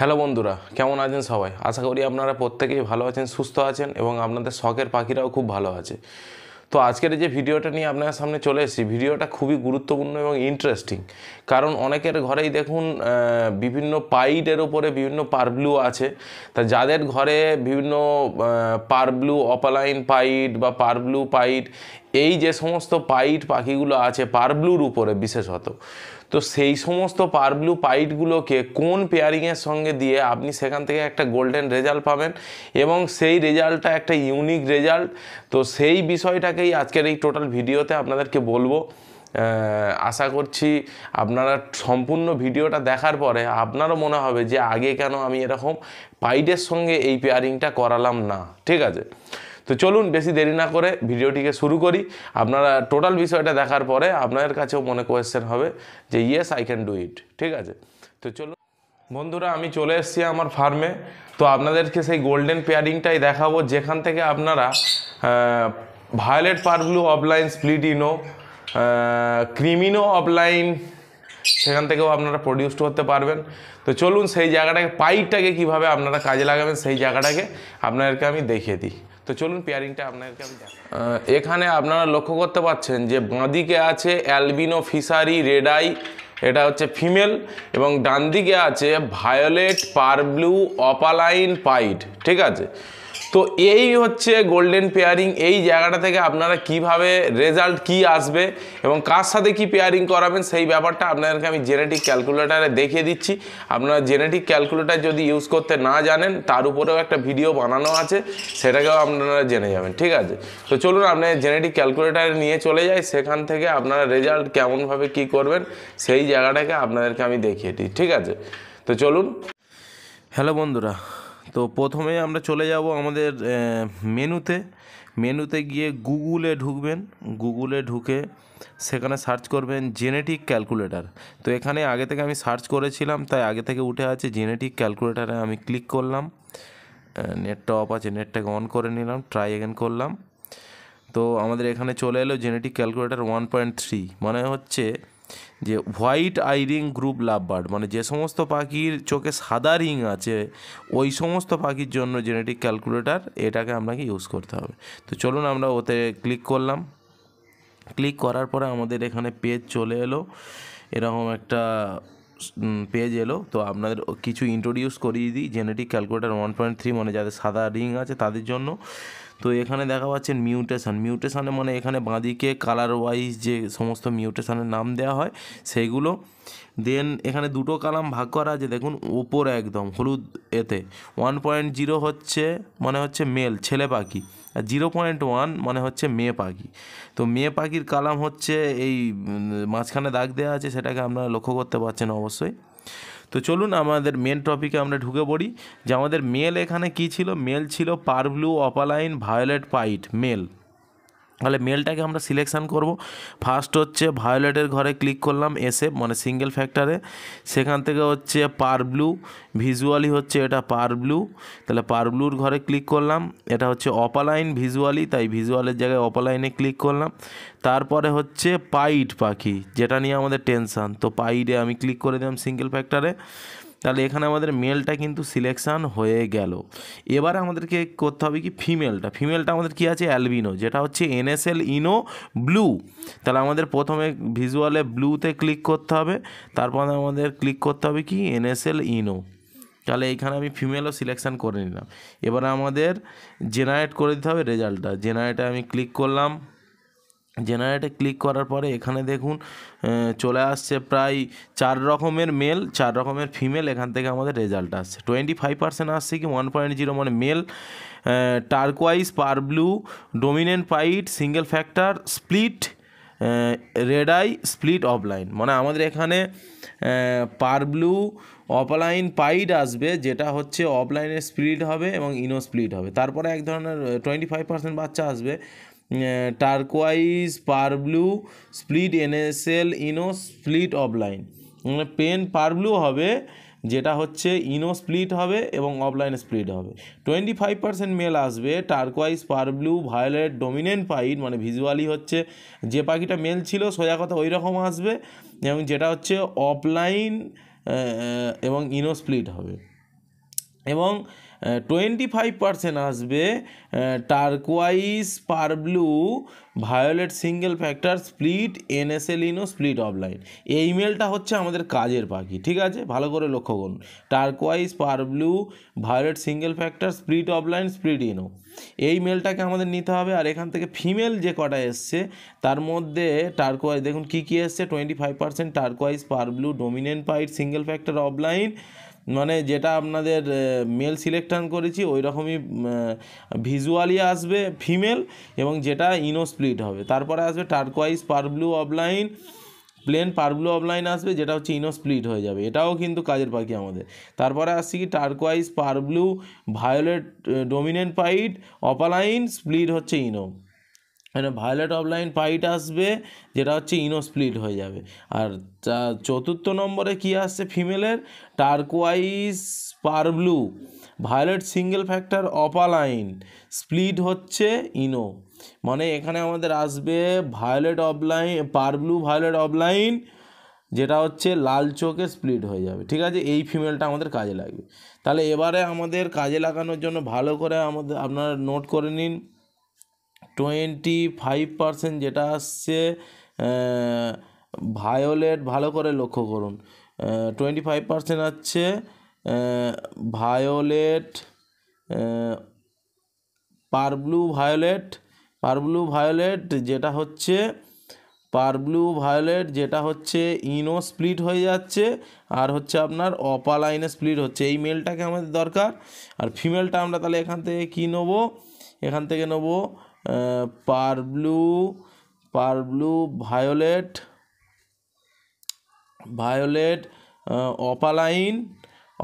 hello বন্ধুরা কেমন আছেন সবাই আশা করি আপনারা প্রত্যেকেই ভালো আছেন সুস্থ আছেন এবং আপনাদের শখের পাখিরাও খুব ভালো আছে তো আজকের যে ভিডিওটা নিয়ে আপনার সামনে চলে এসেছি ভিডিওটা খুবই গুরুত্বপূর্ণ এবং ইন্টারেস্টিং কারণ অনেকের ঘরেই দেখুন বিভিন্ন পাইডের ওপরে বিভিন্ন পারব্লু আছে তা যাদের ঘরে বিভিন্ন পারব্লু অপালাইন পাইড বা পারব্লু পাইড এই যে সমস্ত পাইট পাখিগুলো আছে পারব্লুর উপরে বিশেষত তো সেই সমস্ত পার ব্লু পাইটগুলোকে কোন পেয়ারিংয়ের সঙ্গে দিয়ে আপনি সেখান থেকে একটা গোল্ডেন রেজাল্ট পাবেন এবং সেই রেজাল্টটা একটা ইউনিক রেজাল্ট তো সেই বিষয়টাকেই আজকের এই টোটাল ভিডিওতে আপনাদেরকে বলবো আশা করছি আপনারা সম্পূর্ণ ভিডিওটা দেখার পরে আপনারও মনে হবে যে আগে কেন আমি এরকম পাইডের সঙ্গে এই পেয়ারিংটা করালাম না ঠিক আছে তো চলুন বেশি দেরি না করে ভিডিওটিকে শুরু করি আপনারা টোটাল বিষয়টা দেখার পরে আপনাদের কাছেও মনে কোয়েশ্চেন হবে যে yes I can do it ঠিক আছে তো চলুন বন্ধুরা আমি চলে এসেছি আমার ফার্মে তো আপনাদেরকে সেই গোল্ডেন পেয়ারিংটাই দেখাবো যেখান থেকে আপনারা ভায়োলেট পারগুলো অফলাইন স্প্লিটিনো ক্রিমিনো অফলাইন সেখান থেকেও আপনারা প্রডিউস করতে পারবেন তো চলুন সেই জায়গাটাকে পাইপটাকে কিভাবে আপনারা কাজে লাগাবেন সেই জায়গাটাকে আপনাদেরকে আমি দেখিয়ে দিই তো চলুন পেয়ারিংটা আপনাদেরকে আমি এখানে আপনারা লক্ষ্য করতে পাচ্ছেন যে বাঁদিকে আছে অ্যালবিনো ফিসারি রেডাই এটা হচ্ছে ফিমেল এবং ডান দিকে আছে ভায়োলেট পারব্লু অপালাইন পাইড ঠিক আছে তো এই হচ্ছে গোল্ডেন পেয়ারিং এই জায়গাটা থেকে আপনারা কিভাবে রেজাল্ট কি আসবে এবং কার সাথে কি পেয়ারিং করাবেন সেই ব্যাপারটা আপনাদেরকে আমি জেনেটিক ক্যালকুলেটারে দেখিয়ে দিচ্ছি আপনারা জেনেটিক ক্যালকুলেটার যদি ইউজ করতে না জানেন তার উপরেও একটা ভিডিও বানানো আছে সেটাকেও আপনারা জেনে যাবেন ঠিক আছে তো চলুন আপনার জেনেটিক ক্যালকুলেটারে নিয়ে চলে যাই সেখান থেকে আপনারা রেজাল্ট কেমনভাবে কি করবেন সেই জায়গাটাকে আপনাদেরকে আমি দেখিয়ে দিই ঠিক আছে তো চলুন হ্যালো বন্ধুরা তো প্রথমে আমরা চলে যাব আমাদের মেনুতে মেনুতে গিয়ে গুগলে ঢুকবেন গুগলে ঢুকে সেখানে সার্চ করবেন জেনেটিক ক্যালকুলেটার তো এখানে আগে থেকে আমি সার্চ করেছিলাম তাই আগে থেকে উঠে আছে জেনেটিক ক্যালকুলেটারে আমি ক্লিক করলাম নেটটা অফ আছে নেটটাকে অন করে নিলাম ট্রাই এগেন করলাম তো আমাদের এখানে চলে এলো genetic calculator one point three মানে হচ্ছে যে white eye ring group lovebird মানে যে সমস্ত পাখির চোখে সাদা রিং আছে ওই সমস্ত পাখির জন্য জেনেটিক ক্যালকুলেটার এটাকে আপনাকে ইউজ করতে হবে তো চলুন আমরা ওতে ক্লিক করলাম ক্লিক করার পরে আমাদের এখানে পেজ চলে এলো এরকম একটা পেজ এলো তো আপনাদের কিছু ইন্ট্রোডিউস করিয়ে দিই genetic calculator one point three মানে যাদের সাদা রিং আছে তাদের জন্য তো এখানে দেখা পাচ্ছেন মিউটেশান মিউটেশানে মানে এখানে বাঁদিকে কালার ওয়াইজ যে সমস্ত মিউটেশানের নাম দেওয়া হয় সেইগুলো দেন এখানে দুটো কালাম ভাগ করা আছে দেখুন ওপর একদম হলুদ এতে ওয়ান পয়েন্ট জিরো হচ্ছে মানে হচ্ছে মেল ছেলে পাখি আর জিরো পয়েন্ট ওয়ান মানে হচ্ছে মেয়ে পাখি তো মেয়ে পাখির কালাম হচ্ছে এই মাঝখানে দাগ দেওয়া আছে সেটাকে আপনারা লক্ষ্য করতে পারছেন অবশ্যই তো চলুন আমাদের মেন টপিকে আমরা ঢুকে পড়ি যে আমাদের মেল এখানে কি ছিল মেল ছিল parblue opaline violet pied male তাহলে মেলটাকে আমরা সিলেকশান করব ফার্স্ট হচ্ছে ভায়োলেটের ঘরে ক্লিক করলাম এসে মানে সিঙ্গেল ফ্যাক্টরে সেখান থেকে হচ্ছে পার ব্লু ভিজুয়ালি হচ্ছে এটা পার ব্লু তাহলে পার ব্লুর ঘরে ক্লিক করলাম এটা হচ্ছে অপালাইন ভিজুয়ালি তাই ভিজুয়ালের জায়গায় অপালাইনে ক্লিক করলাম তারপরে হচ্ছে পাইট পাখি যেটা নিয়ে আমাদের টেনশান তো পাইডে আমি ক্লিক করে দিলাম সিঙ্গেল ফ্যাক্টরে তাহলে এখানে আমাদের মেলটা কিন্তু সিলেকশান হয়ে গেল এবার আমাদেরকে করতে হবে কি ফিমেলটা ফিমেলটা আমাদের কি আছে অ্যালবিনো যেটা হচ্ছে এনএসএল ইনো ব্লু তাহলে আমাদের প্রথমে ভিজুয়ালে ব্লুতে ক্লিক করতে হবে তারপর আমাদের ক্লিক করতে হবে কি এনএসএল ইনো তাহলে এইখানে আমি ফিমেলও সিলেকশান করে নিলাম এবার আমাদের জেনারেট করে দিতে হবে রেজাল্টটা জেনারেটে আমি ক্লিক করলাম জেনারেটে ক্লিক করার পরে এখানে দেখুন চলে আসছে প্রায় চার রকমের মেল চার রকমের ফিমেল এখান থেকে আমাদের রেজাল্ট আসছে টোয়েন্টি ফাইভ পার্সেন্ট আসছে কি ওয়ান পয়েন্ট জিরো মানে মেল টার্কোয়াইজ পার blue dominant pied single factor split red eye split opaline মানে আমাদের এখানে পার ব্লু অফলাইন পাইড আসবে যেটা হচ্ছে অফলাইনে স্প্লিট হবে এবং ইনো স্প্লিট হবে তারপরে এক ধরনের টোয়েন্টি ফাইভ পার্সেন্ট বাচ্চা আসবে টার্কোয়াইজ পার parblue split NSL ino split opaline মানে পেন পার ব্লু হবে যেটা হচ্ছে ইনো স্প্লিট হবে এবং অফলাইন স্প্লিট হবে টোয়েন্টি ফাইভ পার্সেন্ট মেল আসবে টার্কোয়াইজ পার ব্লু ভায়োলেট ডোমিনেন্ট পাইট মানে ভিজুয়ালি হচ্ছে যে পাখিটা মেল ছিল সোজা কথা ওই রকম আসবে এবং যেটা হচ্ছে অফলাইন এবং ইনো স্প্লিট হবে এবং টোয়েন্টি ফাইভ পার্সেন্ট আসবে turquoise parblue violet single factor split NSL ino split opaline এই মেলটা হচ্ছে আমাদের কাজের পাখি ঠিক আছে ভালো করে লক্ষ্য করুন turquoise parblue violet single factor split opaline split ino এই মেলটাকে আমাদের নিতে হবে আর এখান থেকে ফিমেল যে কটা এসছে তার মধ্যে টার্কোয়াইজ দেখুন কী কী এসছে twenty five percent turquoise parblue dominant pied single factor opaline মানে যেটা আপনাদের মেল সিলেকশন করেছি ওই রকমই ভিজুয়ালি আসবে ফিমেল এবং যেটা ইনো স্প্লিট হবে তারপরে আসবে turquoise parblue opaline plain parblue opaline আসবে যেটা হচ্ছে ইনো স্প্লিট হয়ে যাবে এটাও কিন্তু কাজের পাখি আমাদের তারপরে আসছি কি turquoise parblue violet dominant pied opaline split হচ্ছে ইনো এখানে ভায়োলেট অফলাইন পাইট আসবে যেটা হচ্ছে ইনোস্প্লিট হয়ে যাবে আর চতুর্থ নম্বরে কি আসছে ফিমেলের turquoise parblue violet single factor opaline split হচ্ছে ইনো মানে এখানে আমাদের আসবে violet opaline parblue violet opaline যেটা হচ্ছে লাল চোখে স্প্লিট হয়ে যাবে ঠিক আছে এই ফিমেলটা আমাদের কাজে লাগবে তাহলে এবারে আমাদের কাজে লাগানোর জন্য ভালো করে আমাদের আপনারা নোট করে নিন টোয়েন্টি ফাইভ পার্সেন্ট যেটা আসছে ভায়োলেট ভালো করে লক্ষ্য করুন টোয়েন্টি ফাইভ পার্সেন্ট আছে violet parblue violet parblue violet যেটা হচ্ছে পারব্লু ভায়োলেট যেটা হচ্ছে ইনো স্প্লিট হয়ে যাচ্ছে আর হচ্ছে আপনার অপালাইনে স্প্লিট হচ্ছে এই মেলটাকে আমাদের দরকার আর ফিমেলটা আমরা তাহলে এখান থেকে কী নেবো এখান থেকে নেবো parblue parblue violet violet opaline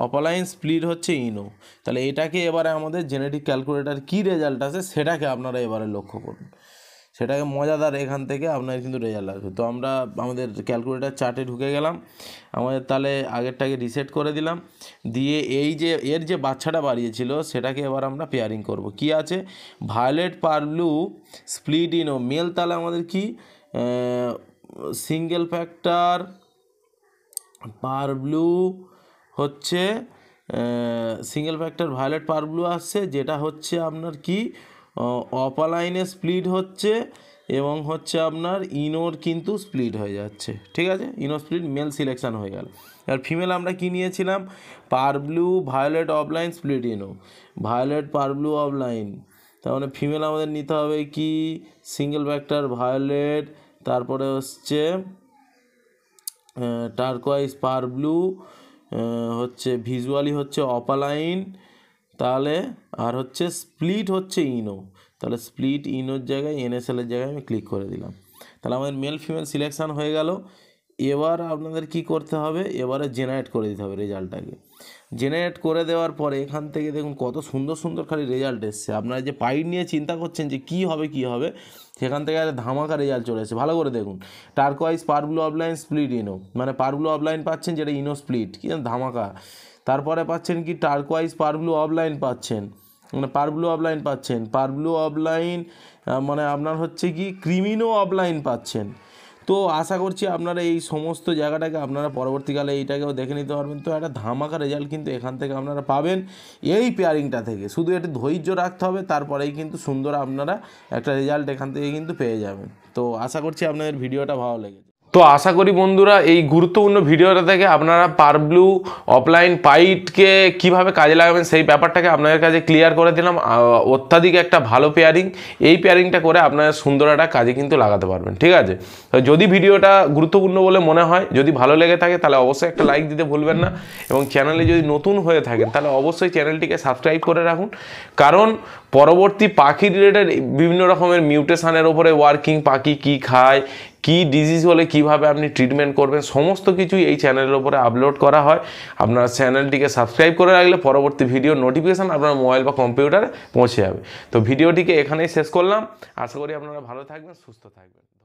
opaline split হচ্ছে ইনো তাহলে এটাকে এবারে আমাদের জেনেটিক ক্যালকুলেটার কী রেজাল্ট আছে সেটাকে আপনারা এবারে লক্ষ্য করুন সেটাকে মজাদার এখান থেকে আপনার কিন্তু রেজাল্ট আসবে তো আমরা আমাদের ক্যালকুলেটার চার্টে ঢুকে গেলাম আমাদের তাহলে আগেরটাকে রিসেট করে দিলাম দিয়ে এই যে এর যে বাচ্চাটা বাড়িয়েছিল সেটাকে এবার আমরা পেয়ারিং করব কি আছে violet parblue split ino male তাহলে আমাদের কি সিঙ্গেল ফ্যাক্টর পারব্লু হচ্ছে সিঙ্গেল ফ্যাক্টর ভায়োলেট পারব্লু আসছে যেটা হচ্ছে আপনার কি অপালাইনে স্প্লিট হচ্ছে এবং হচ্ছে আপনার ইনোর কিন্তু স্প্লিট হয়ে যাচ্ছে ঠিক আছে ইনো স্প্লিট মেল সিলেকশান হয়ে গেল আর ফিমেল আমরা কী নিয়েছিলাম parblue violet opaline split ino violet parblue opaline মানে ফিমেল আমাদের নিতে হবে কি সিঙ্গেল ব্যাক্টার ভায়োলেট তারপরে হচ্ছে টার্কোয়াইস পারব্লু হচ্ছে ভিজুয়ালি হচ্ছে অপালাইন তাহলে আর হচ্ছে স্প্লিট হচ্ছে ইনো তাহলে স্প্লিট ইনোর জায়গায় এনএসএলের জায়গায় আমি ক্লিক করে দিলাম তাহলে আমাদের মেল ফিমেল সিলেকশান হয়ে গেল এবার আপনাদের কি করতে হবে এবারে জেনারেট করে দিতে হবে রেজাল্টটাকে জেনারেট করে দেওয়ার পরে এখান থেকে দেখুন কত সুন্দর সুন্দর খালি রেজাল্ট এসছে আপনারা যে পাইট নিয়ে চিন্তা করছেন যে কি হবে কি হবে সেখান থেকে আর ধামাকা রেজাল্ট চলে এসেছে ভালো করে দেখুন turquoise blue opaline split ino মানে ব্লু অফলাইন পাচ্ছেন যেটা ইনো স্প্লিট কি ধামাকা তারপরে পাচ্ছেন কি টার্কোয়াইজ ব্লু অফলাইন পাচ্ছেন মানে ব্লু অফলাইন পাচ্ছেন ব্লু অফলাইন মানে আপনার হচ্ছে কি ক্রিমিনো অফলাইন পাচ্ছেন তো আশা করছি আপনারা এই সমস্ত জায়গাটাকে আপনারা পরবর্তীকালে এইটাকেও দেখে নিতে পারবেন তো একটা ধামাকা রেজাল্ট কিন্তু এখান থেকে আপনারা পাবেন এই পেয়ারিংটা থেকে শুধু একটু ধৈর্য রাখতে হবে তারপরেই কিন্তু সুন্দর আপনারা একটা রেজাল্ট এখান থেকে কিন্তু পেয়ে যাবেন তো আশা করছি আপনাদের ভিডিওটা ভালো লেগেছে তো আশা করি বন্ধুরা এই গুরুত্বপূর্ণ ভিডিওটা থেকে আপনারা পারব্লু অফলাইন পাইটকে কিভাবে কাজে লাগাবেন সেই ব্যাপারটাকে আপনাদের কাছে ক্লিয়ার করে দিলাম অত্যাধিক একটা ভালো পেয়ারিং এই পেয়ারিংটা করে আপনারা সুন্দর একটা কাজে কিন্তু লাগাতে পারবেন ঠিক আছে যদি ভিডিওটা গুরুত্বপূর্ণ বলে মনে হয় যদি ভালো লেগে থাকে তাহলে অবশ্যই একটা লাইক দিতে ভুলবেন না এবং চ্যানেলে যদি নতুন হয়ে থাকেন তাহলে অবশ্যই চ্যানেলটিকে সাবস্ক্রাইব করে রাখুন কারণ পরবর্তী পাখি রিলেটেড বিভিন্ন রকমের মিউটেশানের ওপরে ওয়ার্কিং পাখি কি খায় কি ডিজিজ হলে কিভাবে আপনি ট্রিটমেন্ট করবেন সমস্ত কিছুই এই চ্যানেলের উপরে আপলোড করা হয় আপনারা চ্যানেলটিকে সাবস্ক্রাইব করে রাখলে পরবর্তী ভিডিও নোটিফিকেশান আপনার মোবাইল বা কম্পিউটারে পৌঁছে যাবে তো ভিডিওটিকে এখানেই শেষ করলাম আশা করি আপনারা ভালো থাকবেন সুস্থ থাকবেন